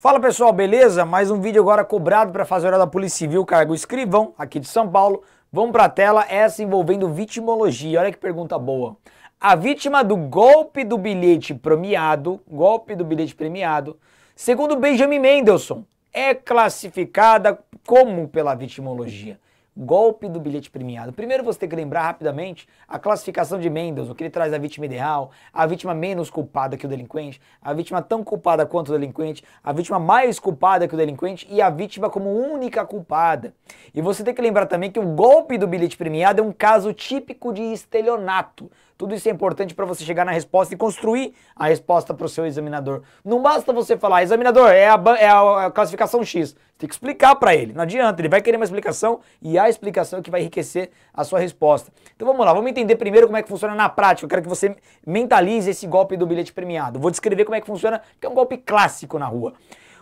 Fala pessoal, beleza? Mais um vídeo agora cobrado para fazer hora da Polícia Civil, cargo escrivão, aqui de São Paulo. Vamos para a tela, essa envolvendo vitimologia. Olha que pergunta boa. A vítima do golpe do bilhete premiado, golpe do bilhete premiado, segundo Benjamin Mendelssohn, é classificada como pela vitimologia? golpe do bilhete premiado. Primeiro você tem que lembrar rapidamente a classificação de Mendels, o que ele traz da vítima ideal, a vítima menos culpada que o delinquente, a vítima tão culpada quanto o delinquente, a vítima mais culpada que o delinquente e a vítima como única culpada. E você tem que lembrar também que o golpe do bilhete premiado é um caso típico de estelionato. Tudo isso é importante para você chegar na resposta e construir a resposta para o seu examinador. Não basta você falar, examinador, é a, é, é a classificação X. Tem que explicar para ele. Não adianta, ele vai querer uma explicação e a explicação é que vai enriquecer a sua resposta. Então vamos lá, vamos entender primeiro como é que funciona na prática. Eu quero que você mentalize esse golpe do bilhete premiado. Vou descrever como é que funciona, que é um golpe clássico na rua.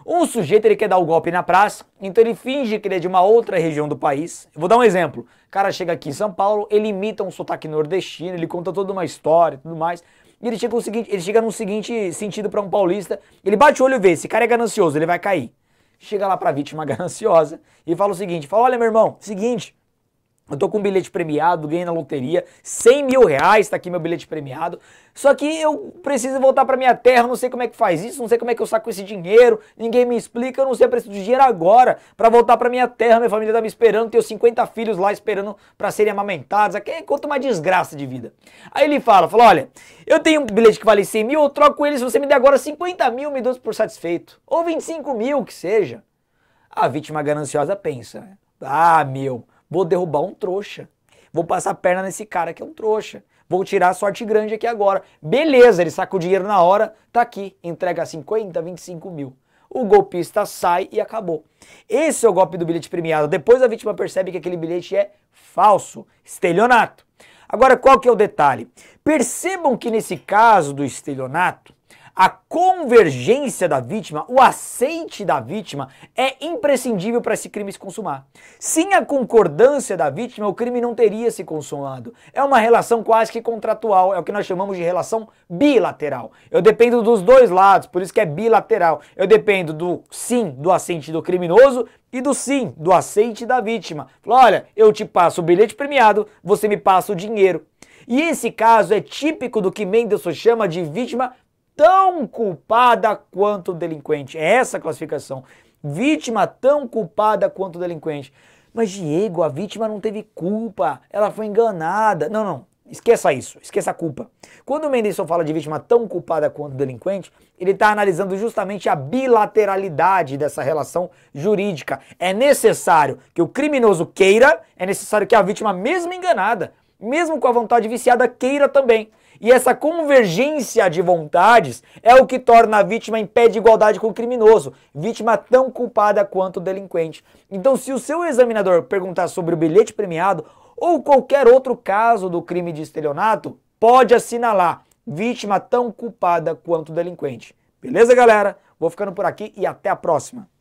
Um sujeito ele quer dar o golpe na praça, então ele finge que ele é de uma outra região do país. vou dar um exemplo. O cara chega aqui em São Paulo, ele imita um sotaque nordestino, ele conta toda uma história e tudo mais. E ele chega, seguinte, ele chega no seguinte sentido para um paulista, ele bate o olho e vê, esse cara é ganancioso, ele vai cair. Chega lá para a vítima gananciosa e fala o seguinte, fala, olha meu irmão, seguinte, eu tô com um bilhete premiado, ganhei na loteria, 100 mil reais, tá aqui meu bilhete premiado. Só que eu preciso voltar para minha terra, não sei como é que faz isso, não sei como é que eu saco esse dinheiro, ninguém me explica, eu não sei, eu preciso de dinheiro agora para voltar para minha terra, minha família tá me esperando, tenho 50 filhos lá esperando para serem amamentados, aqui é quanto uma desgraça de vida. Aí ele fala, fala, olha, eu tenho um bilhete que vale 100 mil, eu troco ele, se você me der agora 50 mil, me dou por satisfeito. Ou 25 mil, que seja. A vítima gananciosa pensa, ah, meu... Vou derrubar um trouxa. Vou passar a perna nesse cara que é um trouxa. Vou tirar a sorte grande aqui agora. Beleza, ele saca o dinheiro na hora, tá aqui, entrega 50, 25 mil. O golpista sai e acabou. Esse é o golpe do bilhete premiado. Depois a vítima percebe que aquele bilhete é falso, estelionato. Agora, qual que é o detalhe? Percebam que nesse caso do estelionato, a convergência da vítima, o aceite da vítima é imprescindível para esse crime se consumar. Sem a concordância da vítima, o crime não teria se consumado. É uma relação quase que contratual, é o que nós chamamos de relação bilateral. Eu dependo dos dois lados, por isso que é bilateral. Eu dependo do sim do aceite do criminoso e do sim do aceite da vítima. Fala, olha, eu te passo o bilhete premiado, você me passa o dinheiro. E esse caso é típico do que Mendelssohn chama de vítima tão culpada quanto o delinquente. É essa a classificação. Vítima tão culpada quanto o delinquente. Mas Diego, a vítima não teve culpa, ela foi enganada. Não, não, esqueça isso, esqueça a culpa. Quando o Mendelssohn fala de vítima tão culpada quanto o delinquente, ele está analisando justamente a bilateralidade dessa relação jurídica. É necessário que o criminoso queira, é necessário que a vítima, mesmo enganada, mesmo com a vontade viciada, queira também. E essa convergência de vontades é o que torna a vítima em pé de igualdade com o criminoso, vítima tão culpada quanto o delinquente. Então, se o seu examinador perguntar sobre o bilhete premiado ou qualquer outro caso do crime de estelionato, pode assinalar vítima tão culpada quanto o delinquente. Beleza, galera? Vou ficando por aqui e até a próxima.